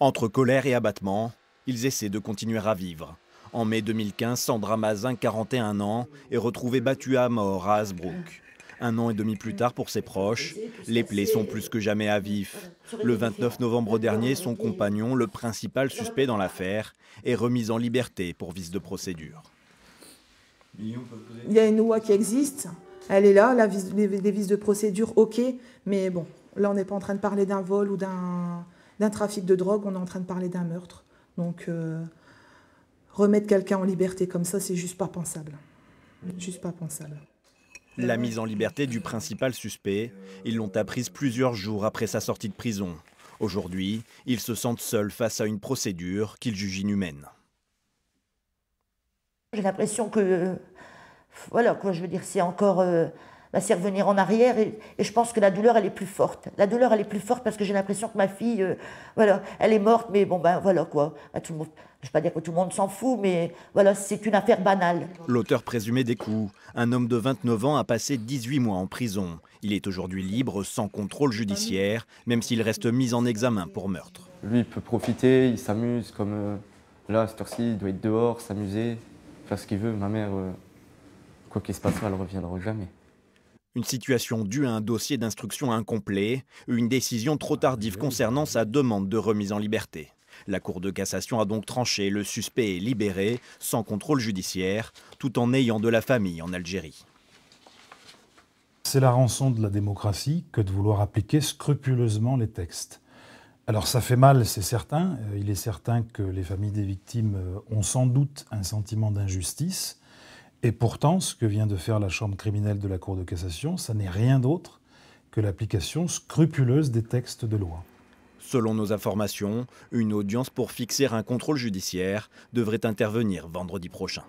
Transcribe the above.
Entre colère et abattement, ils essaient de continuer à vivre. En mai 2015, Sandra Mazin, 41 ans, est retrouvée battue à mort à Hasbrook. Un an et demi plus tard, pour ses proches, les plaies sont plus que jamais à vif. Le 29 novembre dernier, son compagnon, le principal suspect dans l'affaire, est remis en liberté pour vice de procédure. Il y a une loi qui existe, elle est là, la vis, vices de procédure, ok, mais bon, là on n'est pas en train de parler d'un vol ou d'un d'un trafic de drogue, on est en train de parler d'un meurtre. Donc euh, remettre quelqu'un en liberté comme ça, c'est juste pas pensable. Juste pas pensable. La mise en liberté du principal suspect, ils l'ont apprise plusieurs jours après sa sortie de prison. Aujourd'hui, ils se sentent seuls face à une procédure qu'ils jugent inhumaine. J'ai l'impression que, voilà, quoi, je veux dire, c'est encore euh, c'est revenir en arrière et, je pense que la douleur elle est plus forte. La douleur elle est plus forte parce que j'ai l'impression que ma fille, euh, voilà, elle est morte, mais bon ben voilà quoi. à ben, tout le monde, je ne vais pas dire que tout le monde s'en fout, mais voilà, c'est une affaire banale. L'auteur présumé des coups, un homme de 29 ans, a passé 18 mois en prison. Il est aujourd'hui libre, sans contrôle judiciaire, même s'il reste mis en examen pour meurtre. Lui, il peut profiter, il s'amuse, comme euh, là, cette heure-ci, il doit être dehors, s'amuser, faire ce qu'il veut. Ma mère, euh, quoi qu'il se passe, elle ne reviendra jamais. Une situation due à un dossier d'instruction incomplet, une décision trop ah, tardive concernant sa demande de remise en liberté. La Cour de cassation a donc tranché, le suspect est libéré, sans contrôle judiciaire, tout en ayant de la famille en Algérie. C'est la rançon de la démocratie que de vouloir appliquer scrupuleusement les textes. Alors ça fait mal, c'est certain. Euh, il est certain que les familles des victimes euh, ont sans doute un sentiment d'injustice. Et pourtant, ce que vient de faire la Chambre criminelle de la Cour de cassation, ça n'est rien d'autre que l'application scrupuleuse des textes de loi. Selon nos informations, une audience pour fixer un contrôle judiciaire devrait intervenir vendredi prochain.